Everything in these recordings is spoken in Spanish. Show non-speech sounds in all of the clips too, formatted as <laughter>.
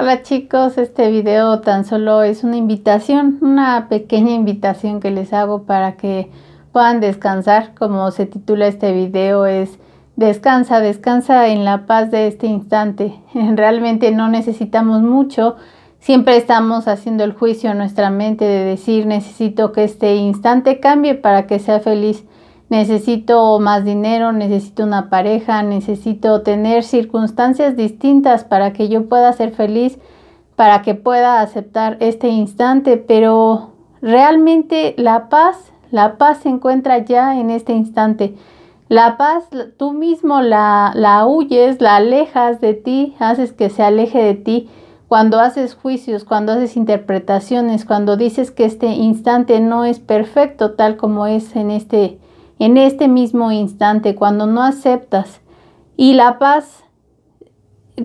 Hola chicos, este video tan solo es una invitación, una pequeña invitación que les hago para que puedan descansar, como se titula este video es Descansa, descansa en la paz de este instante. <laughs> Realmente no necesitamos mucho, siempre estamos haciendo el juicio en nuestra mente de decir necesito que este instante cambie para que sea feliz necesito más dinero, necesito una pareja, necesito tener circunstancias distintas para que yo pueda ser feliz, para que pueda aceptar este instante, pero realmente la paz, la paz se encuentra ya en este instante. La paz tú mismo la, huyes, la alejas de ti, haces que se aleje de ti cuando haces juicios, cuando haces interpretaciones, cuando dices que este instante no es perfecto tal como es en este en este mismo instante, cuando no aceptas y la paz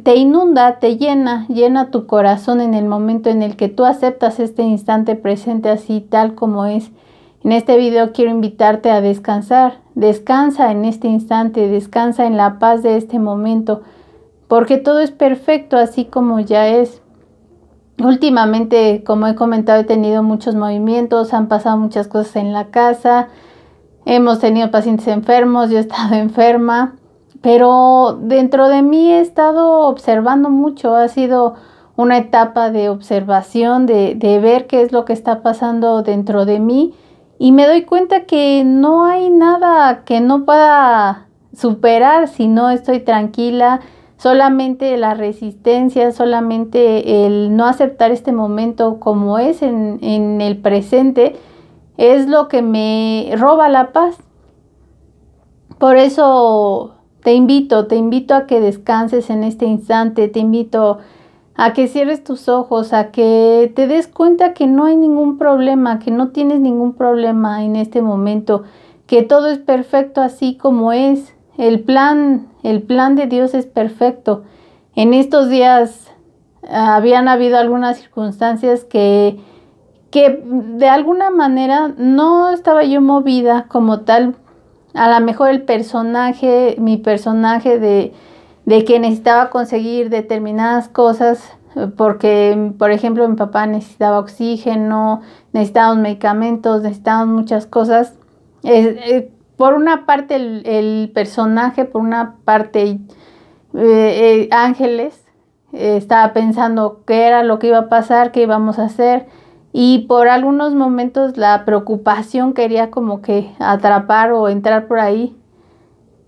te inunda, te llena, llena tu corazón en el momento en el que tú aceptas este instante presente así tal como es. En este video quiero invitarte a descansar, descansa en este instante, descansa en la paz de este momento, porque todo es perfecto así como ya es. Últimamente, como he comentado, he tenido muchos movimientos, han pasado muchas cosas en la casa, Hemos tenido pacientes enfermos, yo he estado <laughs> enferma, pero dentro de mí he estado observando mucho, ha sido una etapa de observación, de, ver qué es lo que está pasando dentro de mí y me doy cuenta que no hay nada que no pueda superar si no estoy tranquila, solamente la resistencia, solamente el no aceptar este momento como es en, en el presente es lo que me roba la paz. Por eso te invito, te invito a que descanses en este instante, te invito a que cierres tus ojos, a que te des cuenta que no hay ningún problema, que no tienes ningún problema en este momento, que todo es perfecto así como es. El plan, el plan de Dios es perfecto. En estos días ah, habían habido algunas circunstancias que que de alguna manera no estaba yo movida como tal. A lo mejor el personaje, mi personaje de, de que necesitaba conseguir determinadas cosas, porque por ejemplo mi papá necesitaba oxígeno, necesitaba medicamentos, necesitaba muchas cosas. Eh, por una parte el, personaje, por una parte eh, eh, Ángeles estaba pensando qué era lo que iba a pasar, qué íbamos a hacer y por algunos momentos la preocupación quería como que atrapar o entrar por ahí.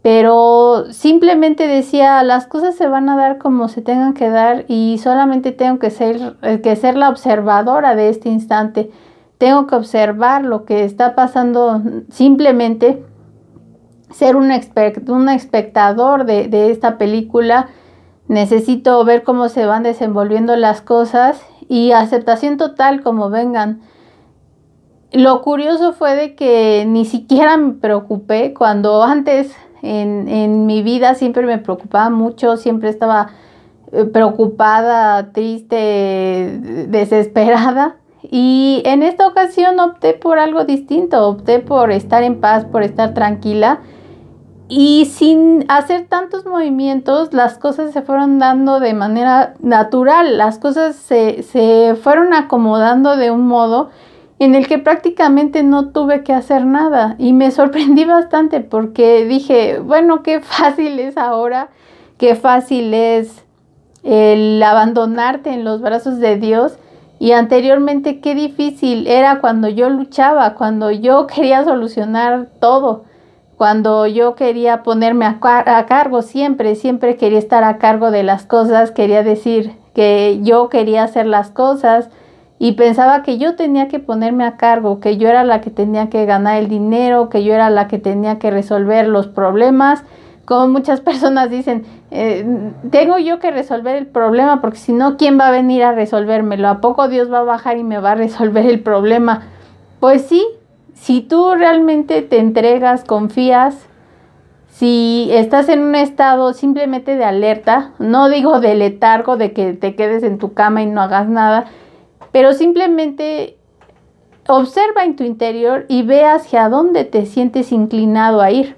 Pero simplemente decía, las cosas se van a dar como se tengan que dar y solamente tengo que ser, eh, que ser la observadora de este instante. Tengo que observar lo que está pasando simplemente ser un, un espectador de, de, esta película. Necesito ver cómo se van desenvolviendo las cosas y aceptación total como vengan. Lo curioso fue de que ni siquiera me preocupé cuando antes en, en mi vida siempre me preocupaba mucho, siempre estaba eh, preocupada, triste, desesperada. Y en esta ocasión opté por algo distinto, opté por estar en paz, por estar tranquila y sin hacer tantos movimientos, las cosas se fueron dando de manera natural, las cosas se, se fueron acomodando de un modo en el que prácticamente no tuve que hacer nada y me sorprendí <laughs> bastante porque dije, bueno, qué fácil es ahora, qué fácil es el abandonarte en los brazos de Dios y anteriormente qué difícil era cuando yo luchaba, cuando yo quería solucionar todo cuando yo quería ponerme a, cargo siempre, siempre quería estar a cargo de las cosas, quería decir que yo quería hacer las cosas y pensaba que yo tenía que ponerme a cargo, que yo era la que tenía que ganar el dinero, que yo era la que tenía que resolver los problemas. Como muchas <laughs> personas dicen, eh, tengo yo que resolver el problema porque si no, ¿quién va a venir a resolvérmelo? ¿A poco Dios va a bajar y me va a resolver el problema? Pues sí, si tú realmente te entregas, confías, si estás en un estado simplemente de alerta, no digo de letargo, de que te quedes en tu cama y no hagas nada, pero simplemente observa en tu interior y ve hacia dónde te sientes inclinado a ir.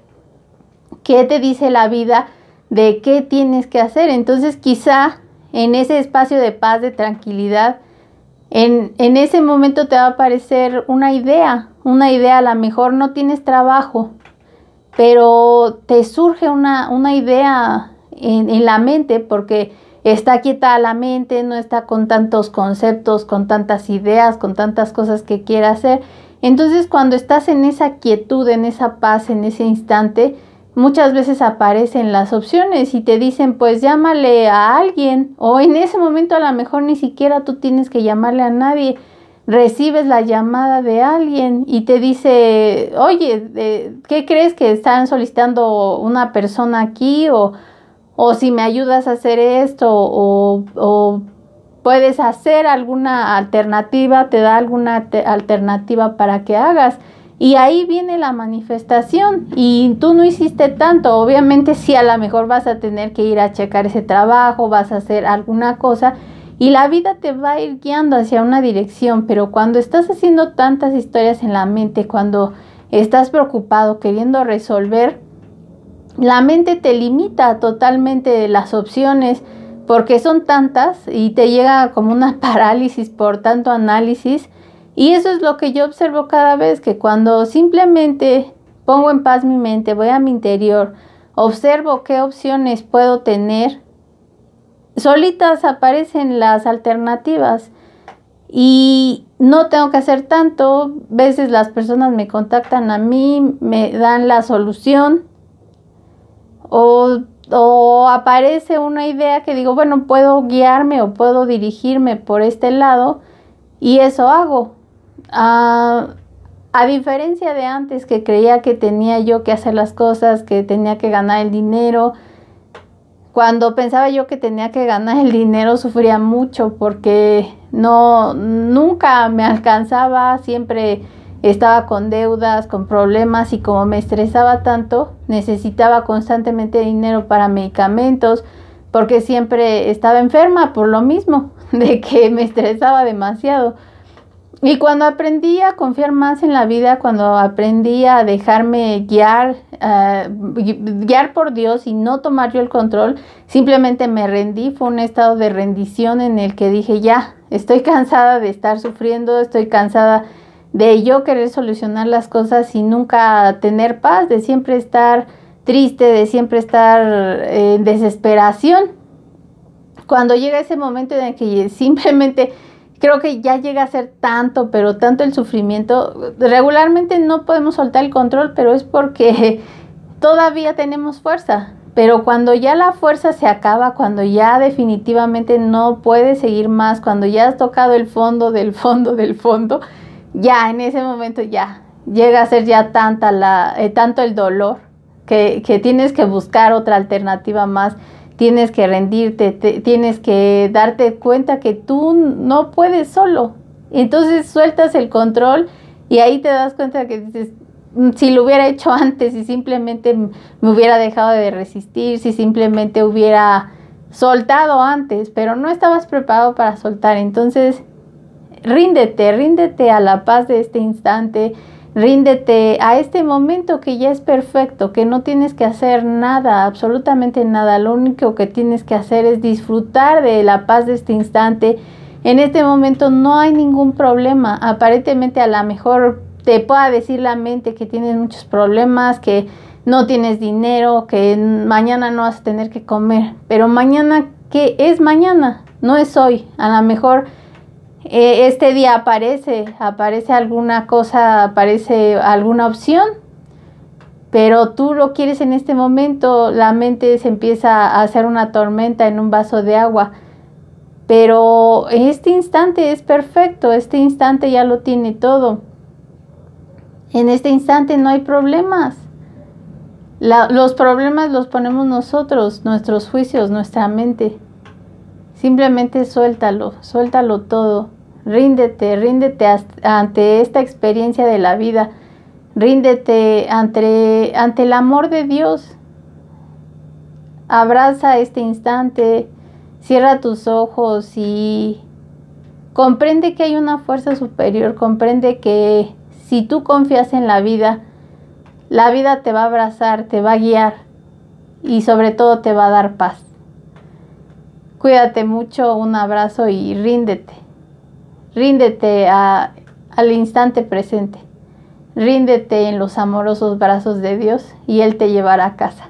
¿Qué te dice la vida de qué tienes que hacer? Entonces quizá en ese espacio de paz, de tranquilidad, en, en ese momento te va a aparecer una idea, una idea, a lo mejor no tienes trabajo, pero te surge una, idea en, la mente porque está quieta la mente, no está con tantos conceptos, con tantas ideas, con tantas cosas que quiere hacer. Entonces cuando estás en esa quietud, en esa paz, en ese instante, muchas veces aparecen las opciones y te dicen pues llámale a alguien o en ese momento a lo mejor ni siquiera tú tienes que llamarle a nadie recibes la llamada de alguien y te dice, oye, eh, ¿qué crees que están solicitando una persona aquí? O, si me ayudas a hacer esto, o, o puedes hacer alguna alternativa, te da alguna alternativa para que hagas. Y ahí viene la manifestación y tú no hiciste tanto. Obviamente sí, a lo mejor vas a tener que ir a checar ese trabajo, vas a hacer alguna cosa y la vida te va a ir guiando hacia una dirección, pero cuando estás haciendo tantas historias en la mente, cuando estás preocupado queriendo resolver, la mente te limita totalmente de las opciones porque son tantas y te llega como una <laughs> parálisis por tanto análisis. Y eso es lo que yo observo cada vez, que cuando simplemente pongo en paz mi mente, voy a mi interior, observo qué opciones puedo tener solitas aparecen las alternativas y no tengo que hacer tanto. A veces las personas me contactan a mí, me dan la solución o, aparece una idea que digo, bueno, puedo guiarme o puedo dirigirme por este lado y eso hago. Ah, a diferencia de antes que creía que tenía yo que hacer las cosas, que tenía que ganar el dinero, cuando pensaba yo que tenía que ganar el dinero, sufría mucho porque no nunca me alcanzaba, siempre estaba con deudas, con problemas y como me estresaba tanto, necesitaba constantemente dinero para medicamentos porque siempre estaba enferma por lo mismo, <laughs> de que me estresaba demasiado. Y cuando aprendí a confiar más en la vida, cuando aprendí a dejarme guiar eh, guiar por Dios y no tomar yo el control, simplemente me rendí, fue un estado de rendición en el que dije, ya, estoy cansada de estar sufriendo, estoy cansada de yo querer solucionar las cosas y nunca tener paz, de siempre estar triste, de siempre estar eh, en desesperación. Cuando llega ese momento en el que simplemente creo que ya llega a ser tanto, pero tanto el sufrimiento. Regularmente no podemos soltar el control, pero es porque <laughs> todavía tenemos fuerza. Pero cuando ya la fuerza se acaba, cuando ya definitivamente no puedes seguir más, cuando ya has tocado el fondo del fondo del fondo, ya en ese momento ya llega a ser ya tanta la, eh, tanto el dolor que, que tienes que buscar otra alternativa más tienes que rendirte, tienes que darte cuenta que tú no puedes solo. Entonces sueltas el control y ahí te das cuenta que dices, mm, si lo hubiera hecho <laughs> antes, y simplemente me hubiera dejado de resistir, si simplemente hubiera soltado antes, pero no estabas preparado para soltar. Entonces, ríndete, ríndete a la paz de este instante Ríndete a este momento que ya es perfecto, que no tienes que hacer nada, absolutamente nada. Lo único que tienes que hacer es disfrutar de la paz de este instante. En este momento no hay ningún problema. Aparentemente a la mejor te pueda decir la mente que tienes muchos problemas, que no tienes dinero, que mañana no vas a tener que comer. Pero mañana, ¿qué es mañana? No es hoy. A lo mejor eh, este día aparece, aparece alguna cosa, aparece alguna opción, pero tú lo quieres en este momento, la mente se empieza a hacer una tormenta en un vaso de agua. Pero en este instante es perfecto, este instante ya lo tiene todo. En este instante no hay problemas. los problemas los ponemos nosotros, nuestros juicios, nuestra mente. Simplemente suéltalo, suéltalo todo. Ríndete, ríndete ante esta experiencia de la vida. Ríndete ante, ante el amor de Dios. Abraza este instante, cierra tus ojos y comprende que hay una fuerza superior, comprende que si tú confías en la vida, la vida te va a abrazar, te va a guiar y sobre todo te va a dar paz. Cuídate mucho, un abrazo y ríndete. Ríndete a, al instante presente. Ríndete en los amorosos brazos de Dios y Él te llevará a casa.